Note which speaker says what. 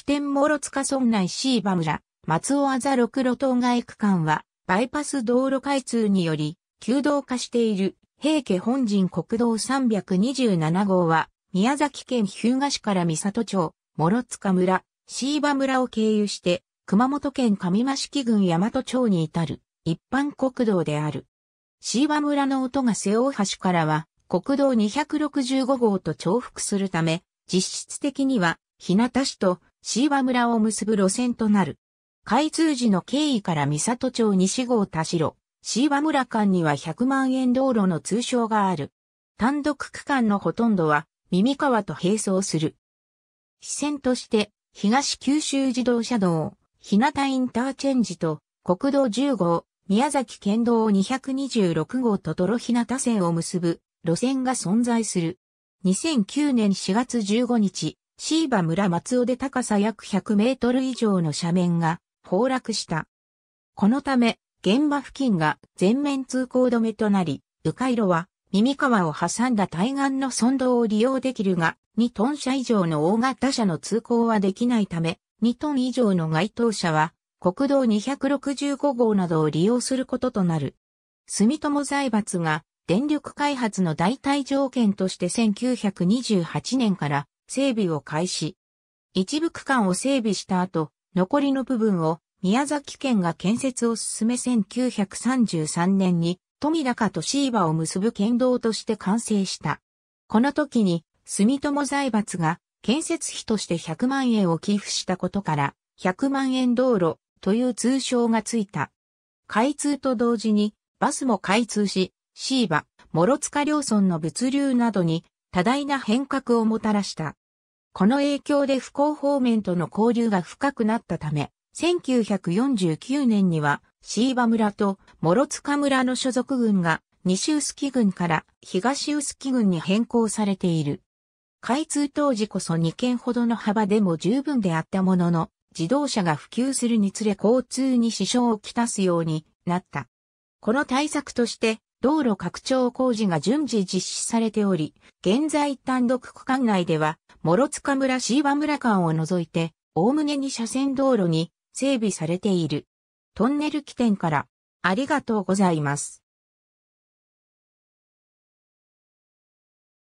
Speaker 1: 起点諸塚村内椎葉村、松尾あざ六路島外区間は、バイパス道路開通により、旧道化している、平家本陣国道327号は、宮崎県日向市から三里町、諸塚村、椎葉村を経由して、熊本県上益木郡大和町に至る一般国道である。椎葉村の音が瀬大橋からは国道265号と重複するため、実質的には日向市と椎葉村を結ぶ路線となる。開通時の経緯から三里町西郷田代、椎葉村間には100万円道路の通称がある。単独区間のほとんどは、耳川と並走する。支線として、東九州自動車道、日向インターチェンジと、国道10号、宮崎県道226号と泥日向線を結ぶ路線が存在する。2009年4月15日、シーバ村松尾で高さ約100メートル以上の斜面が崩落した。このため、現場付近が全面通行止めとなり、迂回路は耳川を挟んだ対岸の村道を利用できるが、2トン車以上の大型車の通行はできないため、2トン以上の該当車は国道265号などを利用することとなる。住友財閥が電力開発の代替条件として1928年から整備を開始。一部区間を整備した後、残りの部分を宮崎県が建設を進め1933年に富高と椎葉を結ぶ県道として完成した。この時に住友財閥が建設費として100万円を寄付したことから、100万円道路という通称がついた。開通と同時にバスも開通し、椎葉、諸塚両村の物流などに多大な変革をもたらした。この影響で不幸方面との交流が深くなったため、1949年には、椎葉村と諸塚村の所属軍が西臼杵軍から東臼杵軍に変更されている。開通当時こそ2軒ほどの幅でも十分であったものの、自動車が普及するにつれ交通に支障をきたすようになった。この対策として、道路拡張工事が順次実施されており、現在単独区間内では、諸塚村椎葉村間を除いて、おおむねに車線道路に整備されている。トンネル起点から、ありがとうございます。